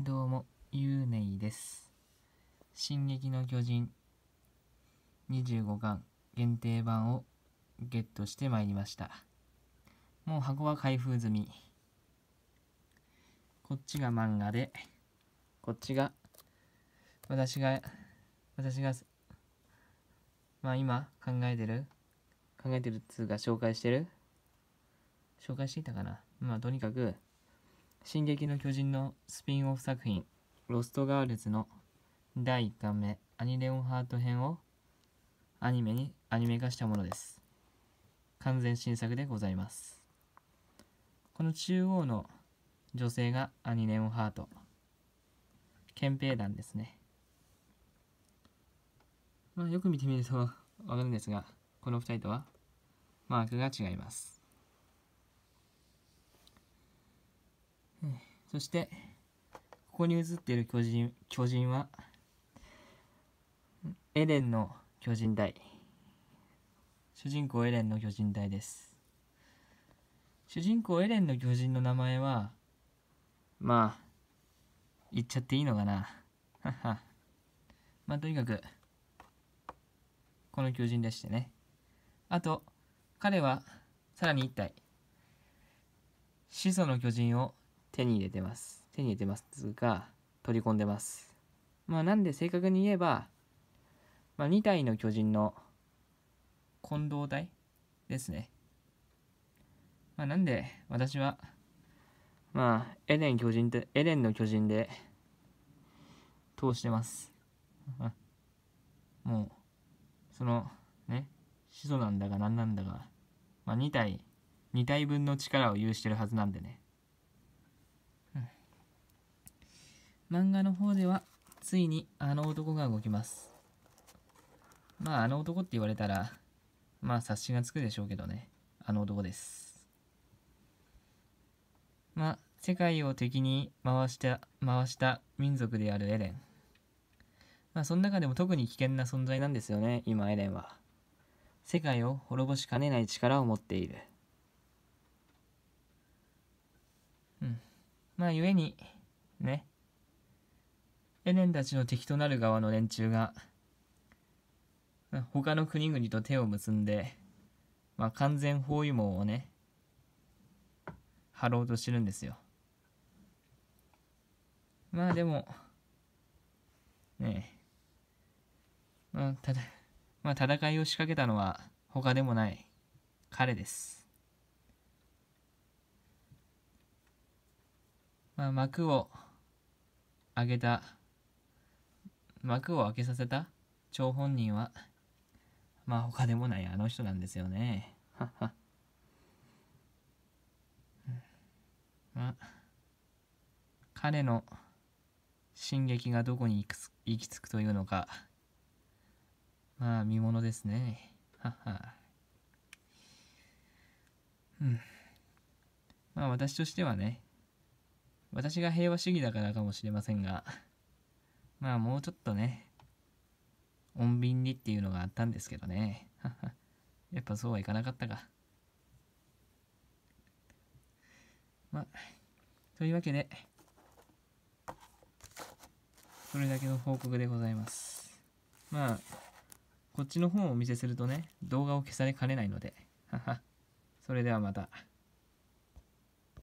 どうも、ゆうねいです。進撃の巨人25巻限定版をゲットしてまいりました。もう箱は開封済み。こっちが漫画で、こっちが、私が、私が、まあ今考えてる考えてるっつうか紹介してる紹介していたかなまあとにかく「進撃の巨人」のスピンオフ作品「ロストガールズ」の第1巻目アニレオンハート編をアニメにアニメ化したものです完全新作でございますこの中央の女性がアニレオンハート憲兵団ですね、まあ、よく見てみるとわかるんですがこの2人とはマークが違いますそしてここに映っている巨人巨人はエレンの巨人隊主人公エレンの巨人隊です主人公エレンの巨人の名前はまあ言っちゃっていいのかなはは。まあとにかくこの巨人でしてねあと彼はさらに一体始祖の巨人を手に入れてます。手に入れてますが、取り込んでます。まあなんで正確に言えば、まあ、2体の巨人の混同体ですね。まあ、なんで私は、まあ、エデン巨人って、エデンの巨人で通してます。もう、その、ね、始祖なんだが何なんだが、まあ、2体、2体分の力を有してるはずなんでね。漫画の方ではついにあの男が動きますまああの男って言われたらまあ察しがつくでしょうけどねあの男ですまあ世界を敵に回した回した民族であるエレンまあその中でも特に危険な存在なんですよね今エレンは世界を滅ぼしかねない力を持っているうんまあ故にねエレンたちの敵となる側の連中が他の国々と手を結んで、まあ、完全包囲網をね張ろうとしてるんですよまあでもねえまあ、ただ、まあ、戦いを仕掛けたのは他でもない彼です。まあ、幕を上げた幕を開けさせた張本人は、まあ他でもないあの人なんですよね。はは。まあ、彼の進撃がどこに行き着くというのか、まあ見ものですね。はは。うん。まあ私としてはね、私が平和主義だからかもしれませんが、まあもうちょっとね、穏便にっていうのがあったんですけどね。やっぱそうはいかなかったか。まあ、というわけで、それだけの報告でございます。まあ、こっちの方をお見せするとね、動画を消されかねないので、それではまた。